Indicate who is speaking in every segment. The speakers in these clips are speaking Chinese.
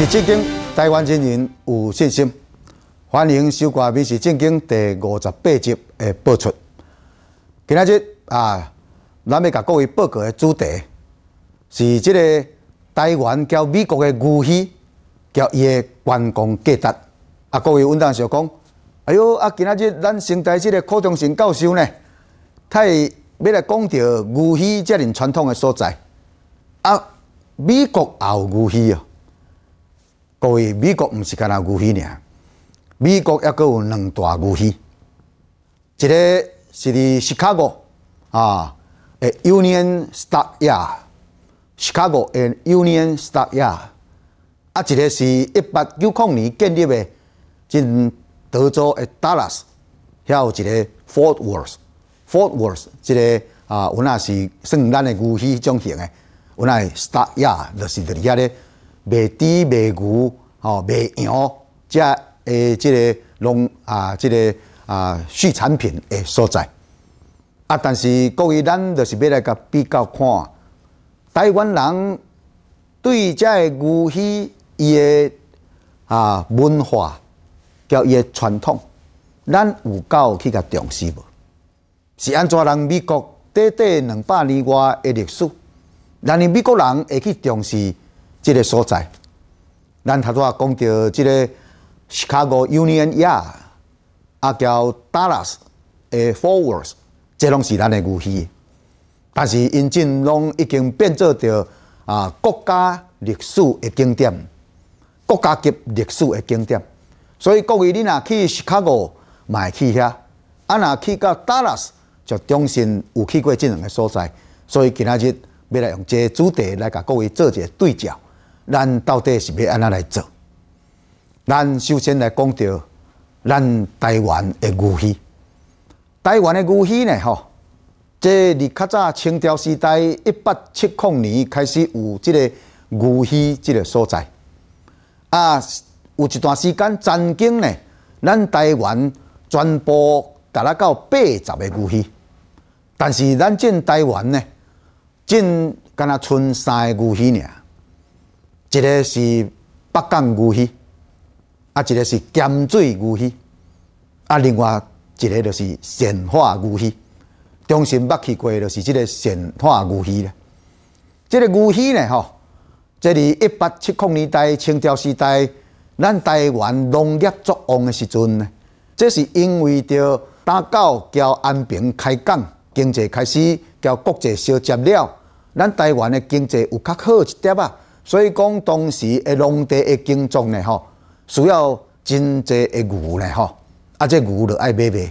Speaker 1: 是正经台湾人人有信心，欢迎收看《美食正经》第五十八集的播出。今仔日啊，咱要甲各位报告的主题是这个台湾交美国的鱼戏交伊的关公价值。啊，各位稳当小讲，哎呦啊，今仔日咱先台这个考中成教授呢，他要来讲到鱼戏这念传统的所在。啊，美国也有鱼戏啊。各位，美国唔是干呐牛批尔，美国抑佫有两大牛批，一个是 Chicago 啊，诶，Union s t a y i o n c h i c a g o 诶，Union s t a y e a h 啊，一个是一八九零年建立诶，真德州诶，Dallas，遐有一个 Fort Worth，Fort Worth，这个啊，有那是圣诞的牛批，种型的，我乃 s t a y e a h 就是伫遐咧。卖猪卖牛吼卖羊，即个即个农啊即个啊畜产品诶所在。啊，但是各位，咱就是要来个比较看，台湾人对即个牛戏伊个啊文化，交伊个传统，咱有够去甲重视无？是安怎？人美国短短两百年外诶历史，然而美国人会去重视？即个所在，咱头拄啊讲到即个 Chicago Union y a r 啊，交 Dallas 诶 Forwards，即拢是咱的武戏，但是因阵拢已经变做着啊国家历史的景点，国家级历史的景点。所以各位，你若去 Chicago 会去遐，啊，若去到 Dallas 就重新有去过即两个所在。所以今日要来用这主题来甲各位做一个对照。咱到底是要安怎来做？咱首先来讲到咱台湾的牛墟。台湾的牛墟呢，吼，即伫较早清朝时代一八七零年开始有即个牛墟这个所在。啊，有一段时间曾经呢，咱台湾全部达拉到八十个牛墟，但是咱进台湾呢，进敢若剩三个牛墟尔。一个是北港鱼溪，啊，一个是咸水鱼溪，啊，另外一个就是咸化鱼溪。中心北去过就是这个咸化鱼溪即、这个鱼溪呢，吼，这里一八七零年代清朝时代，咱台湾农业作旺的时阵呢，这是因为着打狗交安平开港，经济开始交国际相接了，咱台湾的经济有较好一点啊。所以讲，当时诶，农地诶耕种呢，吼，需要真侪诶牛呢，吼，啊，即牛就爱买卖，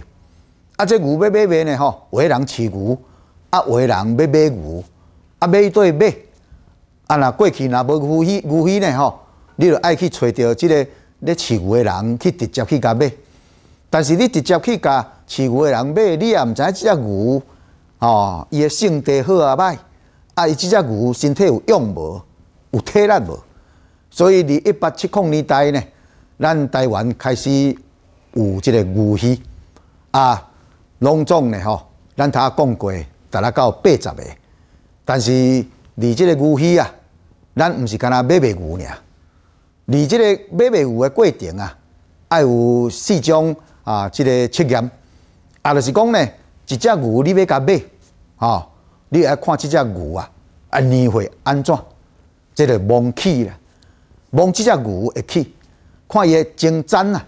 Speaker 1: 啊，即牛要买卖呢，吼，有人饲牛，啊，有人要买牛，啊，买对买，啊，若过去若无牛去牛去呢，吼，你就爱去揣着即个咧饲牛诶人去直接去甲买，但是你直接去甲饲牛诶人买，你也毋知即只牛，吼，伊诶性地好啊歹，啊，伊即只牛身体有用无？有体力无？所以伫一八七空年代呢，咱台湾开始有即个牛墟啊，隆重呢吼。咱头讲过，达拉到八十个。但是离即个牛墟啊，咱毋是干那买卖牛尔。离即个买卖牛的过程啊，爱有四种啊，即个测验。啊，就是讲呢，一只牛你要甲买，吼，你爱看即只牛啊，安尼会安怎？这个望气啦，望这只牛一气，看伊的前长啊，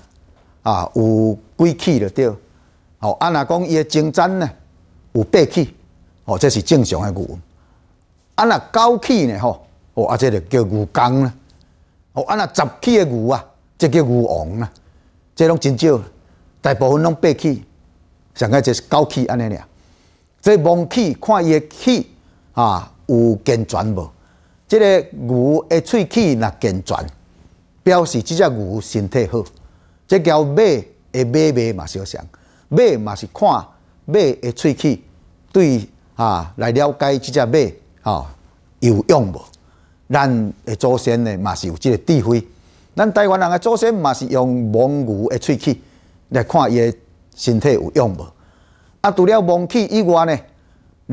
Speaker 1: 啊有几气着对？吼。安若讲伊的前长呢，有八气，哦，这是正常的牛。安若九气呢？吼，哦，啊，这个叫牛刚啦。哦，安若十气的牛啊，这叫牛王啦，这拢真少，大部分拢八气，上个就是九气安尼俩。这望气看伊的气啊，有健全无？即个牛的喙齿若健全，表示这只牛身体好。即交马的马尾嘛，相像马嘛是看马的喙齿对啊来了解这只马哦有用无？咱的祖先呢嘛是有即个智慧，咱台湾人的祖先嘛是用蒙牛的喙齿来看伊的身体有用无？啊，除了蒙齿以外呢，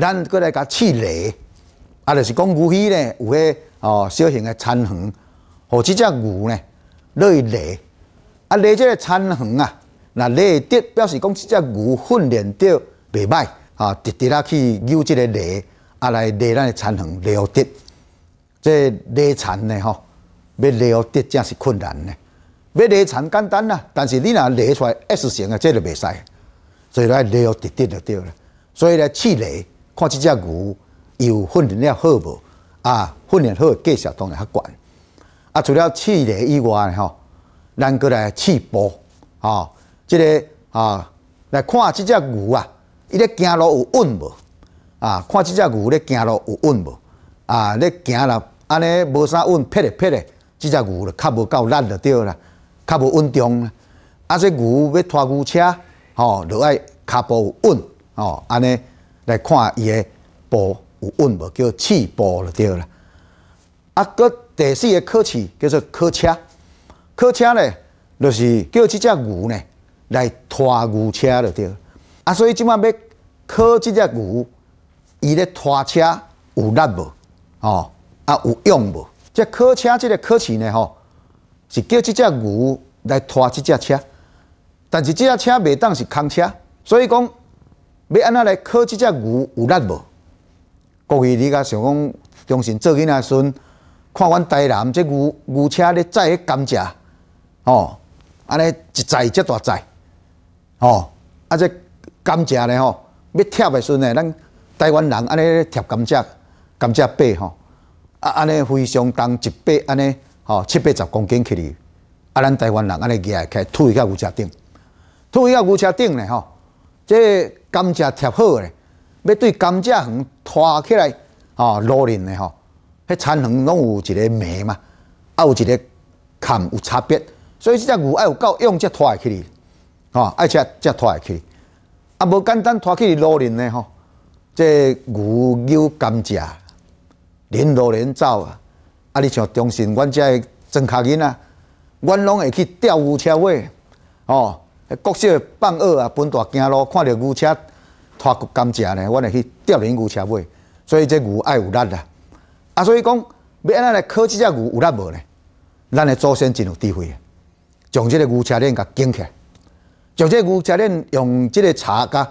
Speaker 1: 咱过来甲试下。啊，就是讲牛墟呢有个哦小型的餐棚，互即只牛呢落去犁，啊犁即个餐棚啊，那犁得表示讲即只牛训练得袂歹啊，直直啊去扭即个犁啊来犁咱的餐棚犁得，即犁铲呢吼，要犁得真是困难呢，要犁田简单啊，但是你若犁出来 S 型的，这就袂使，所以来犁直直就对了，所以呢，试犁，看即只牛。有训练了好无？啊，训练好，技术当然较悬。啊，除了饲牛以外吼，咱过来试步，吼，即个啊来看即只牛啊，伊咧行路有稳无？啊，看即只牛咧行路有稳无？啊，咧行啦，安尼无啥稳，撇咧撇咧，即只牛就较无够力就对啦，较无稳重。啊，这牛要拖牛车，吼，就爱骹步有稳，吼，安尼来看伊个步。有稳无叫起步了，对啦。啊，搁第四个考试叫做考车，考车呢，就是叫即只牛呢来拖牛车了，对。啊，所以即次要考即只牛，伊咧拖车有力无？哦，啊有用无？这考车即个考试呢，吼，是叫即只牛来拖即只车，但是即只车袂当是空车，所以讲要安怎来考即只牛有力无？过去你甲想讲，用心做囝仔孙，看阮台南这牛牛车咧载迄甘蔗，吼，安尼一载即大载，吼，啊这甘蔗咧吼，要贴的时阵，咱台湾人安尼贴甘蔗，甘蔗背吼，啊安尼非常重，一背安尼，吼七八十公斤起哩，啊咱台湾人安尼举起来，推到牛车顶，推到牛车顶咧吼，这甘蔗贴好咧。要对甘蔗园拖起来，哦，路人呢吼，迄田园拢有一个眉嘛，啊，有一个坎有差别，所以即只牛要有够勇才拖起去，哦，爱吃才拖下去，啊，无简单拖起路人的吼，这牛咬甘蔗，连路连走啊，啊，你像中信阮只庄客银啊，阮拢会去吊牛车尾，哦，各社放学啊，分大行路，看着牛车。拖过甘只呢，我来去吊恁牛车买，所以这牛爱有力啦，啊，所以讲要安怎来靠即只牛有力无呢？咱来祖先真有智慧啊，将即个牛车链甲紧起，来，将个牛车链用即个茶甲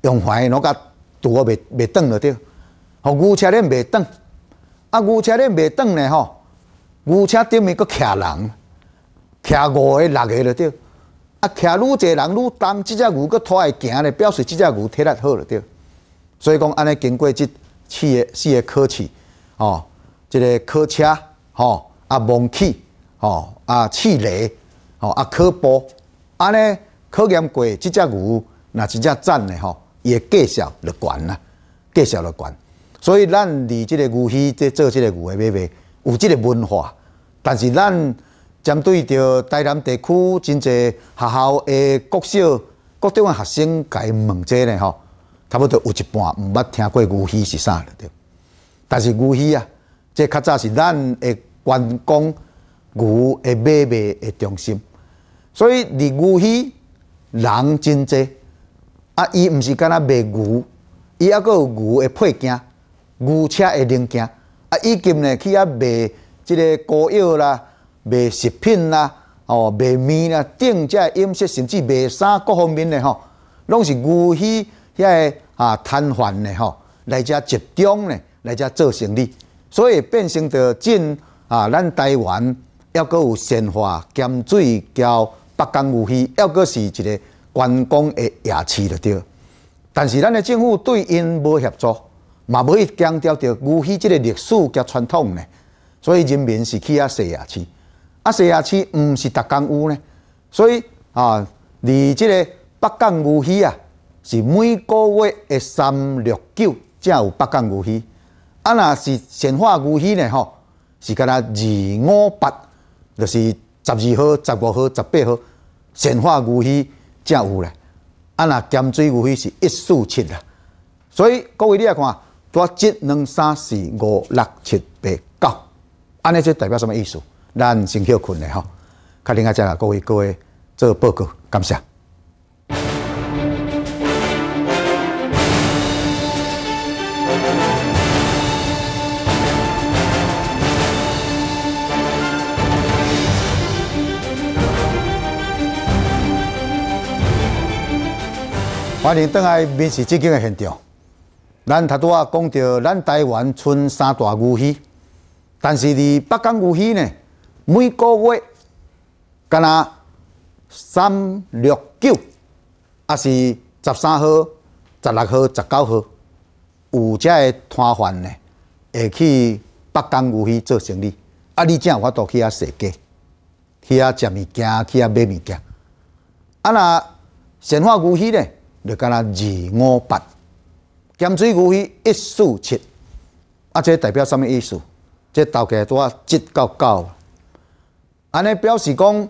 Speaker 1: 用槐拢甲拄好袂袂断了着，吼牛车链袂断，啊牛车链袂断呢吼，牛车顶面搁徛人，徛五个六个了着。啊，徛愈侪人愈重，即只牛佫拖会行咧，表示即只牛体力好嘞，对。所以讲安尼经过即四个四个考试，吼，这个考车，吼，啊蒙起，吼，啊试雷，吼，啊科博，安尼考验过，即只牛若真只赞的吼，也绩效乐悬啦，绩效就悬。所以咱离即个牛墟在做即个牛的买卖有即个文化，但是咱。针对着台南地区真济学校诶，国小、各中诶学生，因问者咧吼，差不多有一半毋捌听过牛墟是啥了。对，但是牛墟啊，这较早是咱诶关公牛诶买卖诶中心，所以伫牛墟人真济。啊，伊毋是干那卖牛，伊还有牛诶配件、牛车诶零件，啊，伊今呢去遐卖即个膏药啦。卖食品啦、哦，卖面啦、定价饮食，甚至卖衫，各方面的吼，拢是鱼戏遐个啊摊贩的吼来遮集中嘞来遮做生意，所以变成着进啊，咱台湾还阁有鲜花、咸水交北港鱼戏，还阁是一个观光的夜市就对。但是咱的政府对因无协助，嘛无去强调着鱼戏即个历史交传统呢，所以人民是去遐洗夜市。啊，四下区毋是逐工有呢，所以啊，离即个八干牛鱼啊，是每个月的三六九才有八干牛鱼。啊，若是显化牛鱼呢，吼，是干那二五八，就是十二号、十五号、十八号显化牛鱼才有呢。啊，若咸水牛鱼是一四七啦。所以各位你来看，我一二、三四五六七八九，安尼即代表什么意思？咱先苦困咧吼，确另外再来各位各位做报告，感谢。欢迎登来民事基金个现场。咱头拄啊讲到，咱台湾剩三大鱼虾，但是伫北港鱼虾呢？每个月，敢若三六九，啊是十三号、十六号、十九号，有遮个摊贩呢，会去北港鱼市做生意。啊，你正有法度去遐踅街，去遐食物件，去遐买物件。啊，若鲜话鱼市呢，就敢若二五八，咸水鱼市一四七。啊，这代表啥物意思？这头家拄啊，七到九。安尼表示讲，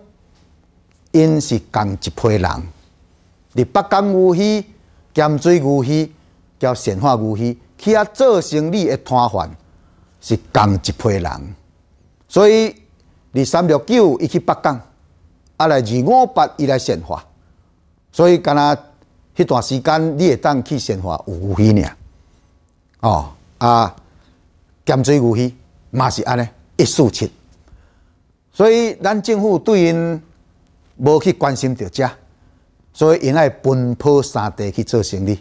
Speaker 1: 因是共一批人，伫北港无锡、咸水无锡、交仙化无锡，去遐做生意的摊贩是共一批人。所以二三六九伊去北港，啊来二五八伊来仙化，所以敢若迄段时间，你会当去仙化牛锡呢。哦啊，咸水无锡嘛是安尼一四七。所以，咱政府对因无去关心着遮，所以因爱奔波三地去做生意，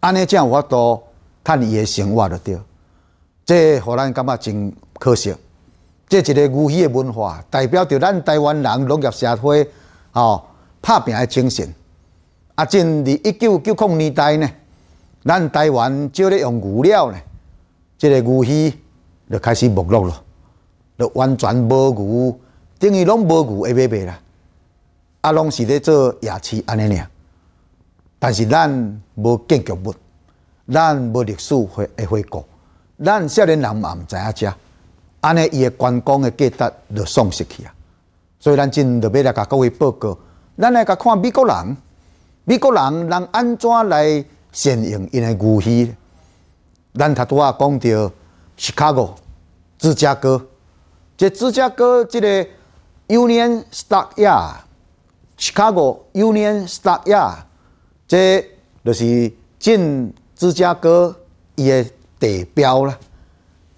Speaker 1: 安尼才有法度趁伊的生活着着。这互咱感觉真可惜。这一个牛鱼的文化，代表着咱台湾人农业社会吼拍拼的精神。啊，真伫一九九零年代呢，咱台湾少咧用牛料呢，这个牛鱼就开始没落了。就完全无牛，等于拢无牛会买卖啦。啊，拢是咧做野市安尼尔。但是咱无建筑物，咱无历史会会顾，咱少年人嘛毋知影遮，安尼伊个观光诶价值就丧失去啊。所以咱今就要来甲各位报告，咱来甲看美国人，美国人人安怎来善用因个牛去。咱头拄啊讲到 Chicago，芝加哥。这芝加哥，这个 Union Stockyard，Chicago Union Stockyard，这就是进芝加哥伊个地标啦。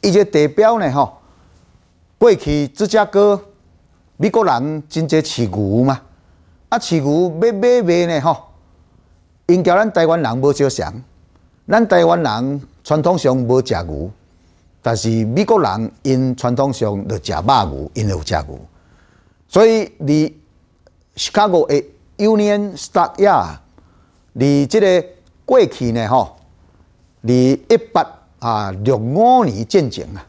Speaker 1: 伊个地标呢吼，过去芝加哥美国人真侪饲牛嘛，啊，饲牛要买卖呢吼。因交咱台湾人无相像，咱台湾人传统上无食牛。但是美国人因传统上食肉牛肉，因有食牛所以伫 Chicago 诶 Union Station，伫即个过去呢吼，伫一八啊六五年战争啊，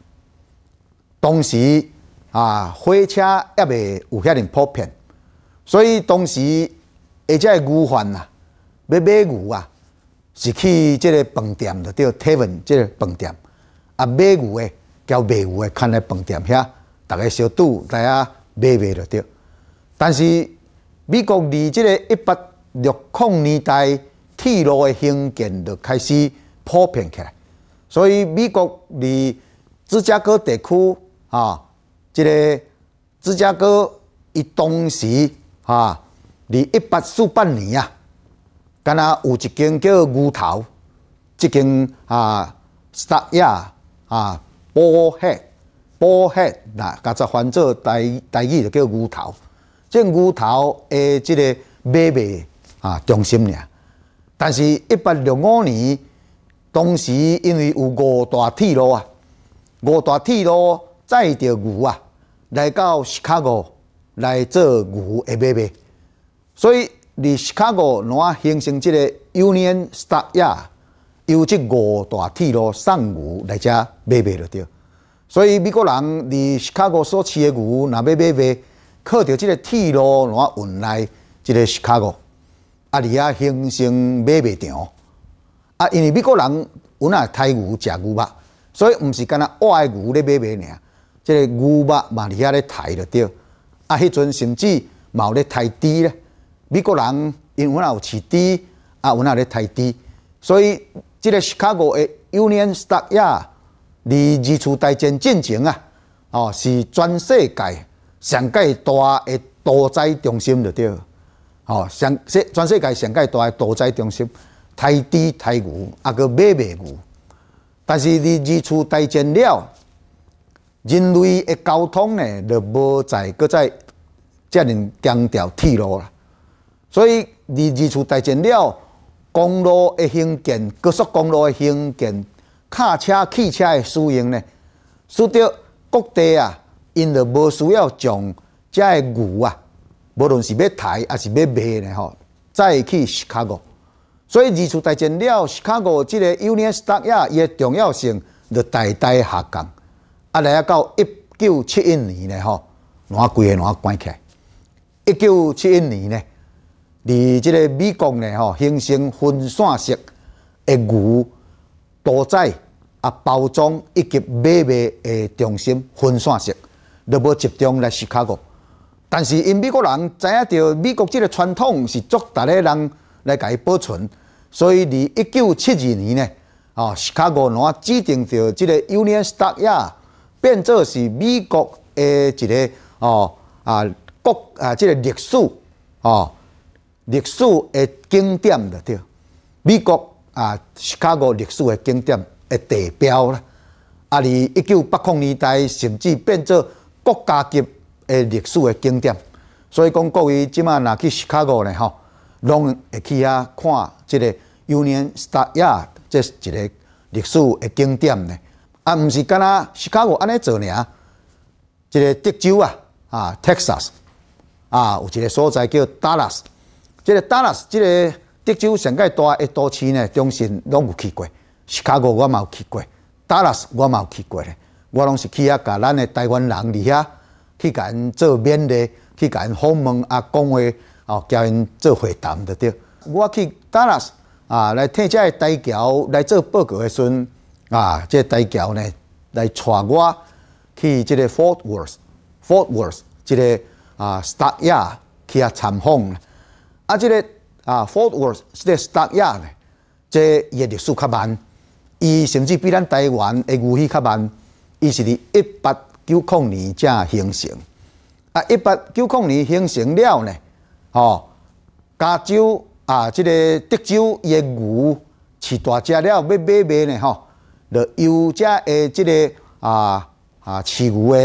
Speaker 1: 当时啊火车也未有遐尼普遍，所以当时一家牛贩啊，要买牛啊，是去这个饭店，的，叫 Tavern 这个饭店。啊，买牛诶，交卖牛诶，牵来饭店遐，大家小赌来啊，买卖就对。但是美国伫即个一八六零年代，铁路诶兴建就开始普遍起来。所以美国伫芝加哥地区啊，即个芝加哥伊当时啊，伫一八四八年啊，敢若有一间叫牛头，一间啊萨亚。啊，波黑，波黑呐，甲只翻做代，代，语就叫牛头，即牛头诶，即个买卖啊，中心俩。但是，一八六五年，当时因为有五大铁路啊，五大铁路载着牛啊，来到 Chicago 来做牛的买卖，所以伫 Chicago，形成即个 Union Stockyard。由即五大铁路，上牛来遮买卖就对。所以美国人伫芝加哥所饲诶牛，若要买卖靠着即个铁路来运来即个芝加哥，啊里啊兴盛买卖场。啊，因为美国人阮也太牛食牛肉，所以毋是干若我爱牛咧买卖尔，即个牛肉嘛里啊咧杀就对。啊，迄阵甚至嘛有咧太低咧，美国人因阮也有饲猪，啊阮也咧太低，所以。这个芝加哥的 Union s t a t i o 离二次大战进程啊！哦，是全世界上界大诶屠宰中心着对，哦，上世全世界上界大诶屠宰中心，太低太牛，啊，搁买卖牛。但是离二次大战了，人类诶交通呢，就无再搁再遮尔强调铁路了。所以离二次大战了。公路的兴建，高速公路的兴建，卡车、汽车的使用呢，使得各地啊，因了无需要将这牛啊，无论是要抬还是要卖呢，吼，再去斯卡谷。所以二次大战了，斯卡谷这个 U.S.A. 伊的重要性就大大下降。啊，来啊，到一九七一年呢，吼，哪贵哪关起。来？一九七一年呢？而即个美国呢，吼形成分散式的牛屠宰、啊包装以及买卖的中心分散式，都不集中来芝加哥。但是因美国人知影到美国即个传统是作，大家人来解保存，所以伫一九七二年呢，哦，芝加哥拿指定着即个 Union s t y a r d 变做是美国的一个哦啊国啊即个历史哦。历史的经典着对，美国啊，芝加哥历史的经典的地标啦，啊，离一九八零年代甚至变作国家级的历史的经典。所以讲各位即马若去芝加哥呢吼，拢会去啊看这个 u o n s t a s y a r 这即一个历史的经典呢。啊，毋是干那芝加哥安尼做尔，一个德州啊啊，Texas 啊，有一个所在叫 Dallas。即个 Dallas，即个德州上界大诶都市呢，中心拢有去过，Chicago 我有去过，Dallas 我有去过咧，我拢是去遐甲咱的台湾人伫遐去甲因做面的，去甲因访问啊讲话哦，交因做会谈得着。我去 Dallas 啊，来听即个台侨来做报告的时阵啊，即个台侨呢来带我去即个 Fort Worth，Fort Worth 即个啊 Staia 去遐参访。啊，即个啊，Fort Worth 是得斯达雅呢，这业历史较慢，伊甚至比咱台湾的牛戏较慢，伊是伫一八九零年才形成。啊，一八九零年形成了呢，吼，加州啊，即个德州的牛饲大只了，要买卖呢，吼，就由这的即个啊啊饲牛的，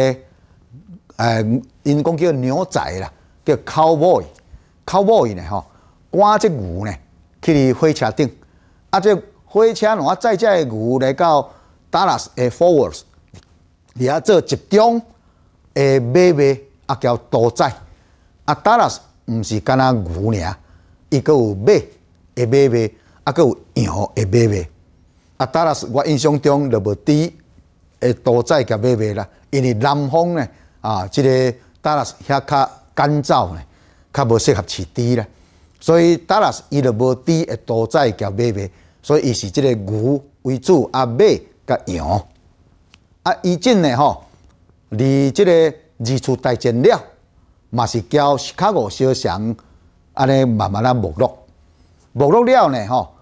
Speaker 1: 诶，因讲叫牛仔啦，叫 Cowboy。靠步行呢吼，赶只牛呢，去哩火车顶，啊！这火车龙啊载只牛来到 Dallas 诶，Forwards，然遐做集中诶买卖，啊交屠宰。啊，Dallas 毋是干呐牛尔，伊个有马诶买卖，啊个有羊诶买卖。啊，Dallas 我印象中就无第诶屠宰甲买卖啦，因为南方呢啊，这个 Dallas 遐较干燥呢。较无适合饲猪啦，所以达拉斯伊就无猪的屠宰交买卖，所以伊是即个牛为主，啊马甲羊，啊伊前呢吼，离即个二次大战了，嘛是交卡五相城安尼慢慢啊没落，没落了呢吼，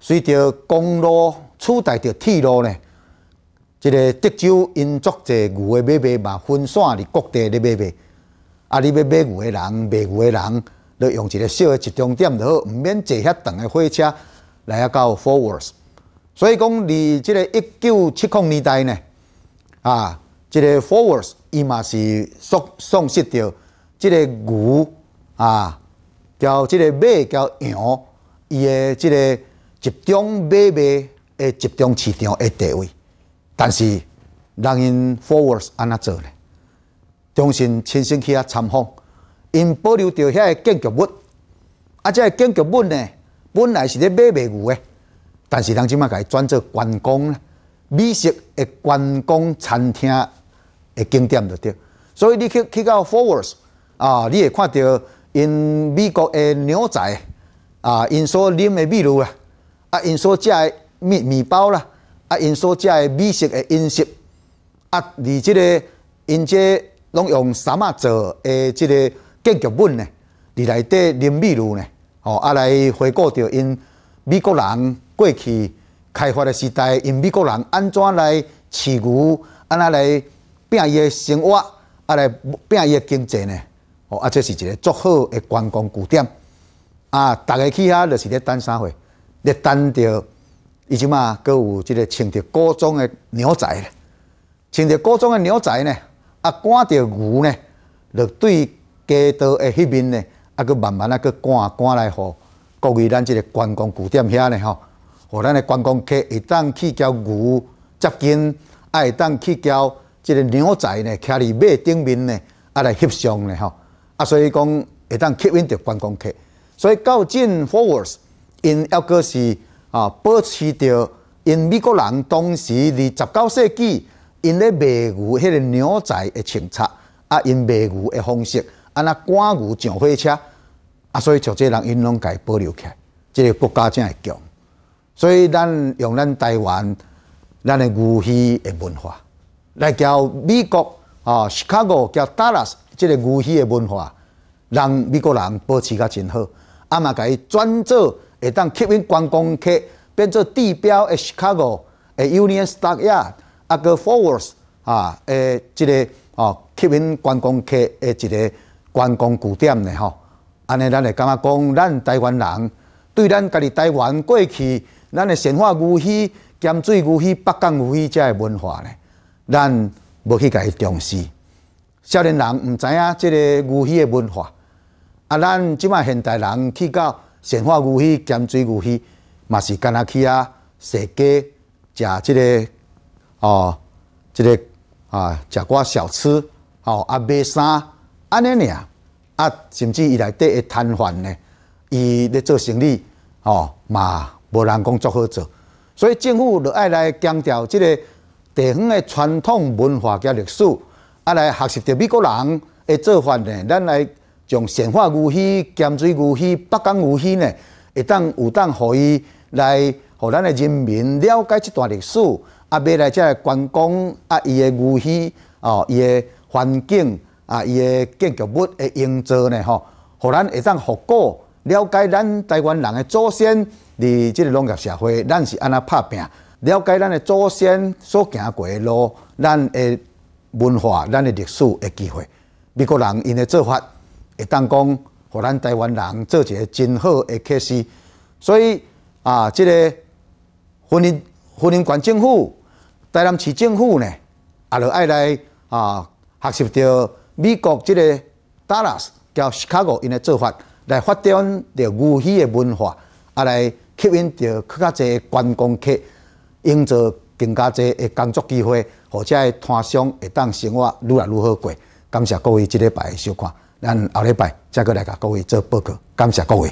Speaker 1: 随着公路取代着铁路呢，即个德州因做者牛的买卖嘛分散伫各地咧买卖。啊！你要买牛的人、买牛的人，你用一个小的集中点就好，毋免坐遐长的火车来啊到 forwards。所以讲，你即个一九七零年代呢，啊，即个 forwards 伊嘛是缩丧失掉即个牛啊，交即个马交羊伊的即个集中买卖的集中市场的地位。但是，让因 forwards 安怎做呢？重新重新去遐参访，因保留着遐个建筑物，啊，遮个建筑物呢，本来是咧买卖牛诶，但是人即马改转做观光美食诶观光餐厅诶景点就对。所以你去去到 f o r w a r s 啊，你会看到因美国诶牛仔啊，因所啉诶秘鲁啊，啊，因所食诶面面包啦，啊，因所食诶美食诶饮食啊，而即个因即。拢用什么做诶？即个建筑本呢？伫内底林美路呢？吼，啊来回顾到因美国人过去开发诶时代，因美国人安怎来饲牛，安怎来拼伊诶生活，啊来拼伊诶经济呢？吼，啊，这是一个足好诶观光古点。啊，大家去遐就是咧等啥货？咧等着伊即嘛，各有即个穿着古装诶牛仔，穿着古装诶牛仔呢？啊，赶着牛呢，就对街道的迄边呢，啊，佮慢慢啊，佮赶赶来，互各位咱这个关公古店遐呢，吼，互咱的关公客会当去交牛接近，啊，会当去交这个牛仔呢，徛伫马顶面呢，啊，来翕相呢，吼，啊，所以讲会当吸引着关公客，所以靠近 forwards，因要个是啊，保持着因美国人当时伫十九世纪。因咧卖牛，迄个牛仔诶穿插啊，因卖牛诶方式啊，那赶牛上火车啊，所以就即个人因拢家保留起，即个国家才会强。所以咱用咱台湾咱诶牛墟诶文化来交美国啊，Chicago 交 Dallas 即个牛墟诶文化，让美国人保持甲真好啊嘛，改转做会当吸引观光客，变做地标诶 Chicago 诶 Union s t a t i o 啊，个 forwards 啊，诶，即个哦，吸引观光客诶，即个观光古点呢，吼，安尼咱会感觉讲，咱台湾人对咱家己台湾过去咱的神话、牛墟咸水牛墟、北港牛墟遮个文化呢，咱无去家己重视。少年人毋知影即个牛墟的文化，啊，咱即卖现代人去到神话牛墟、咸水牛墟，嘛是干若去啊？踅街食即个。哦，即个啊，食寡小吃哦，啊买衫安尼尔，啊，甚至伊内底会瘫痪呢，伊咧做生理哦，嘛无人工作好做，所以政府要来强调即个地方的传统文化交历史啊，来学习着美国人的做法呢，咱来从神话、牛戏、咸水牛戏、北港牛戏呢，会当有当，互伊来，互咱的人民了解即段历史。啊，买来遮个观光啊，伊个牛墟哦，伊个环境啊，伊个建筑物的营造呢，吼，互咱会当回顾了解咱台湾人的祖先，伫即个农业社会，咱是安怎拍拼，了解咱的祖先所行过的路，咱的文化，咱的历史的机会，美国人因的做法会当讲，互咱台湾人做个真好的开始，所以啊，即个，婚姻。婚姻管政府。台南市政府呢，也要爱来啊，学习着美国即个达拉斯交芝加哥因的做法，来发展着牛墟的文化，也来吸引着较卡济观光客，营造更加侪的工作机会，或者摊商会当生活越来越好过。感谢各位即礼拜收看，咱后礼拜再过来甲各位做报告。感谢各位。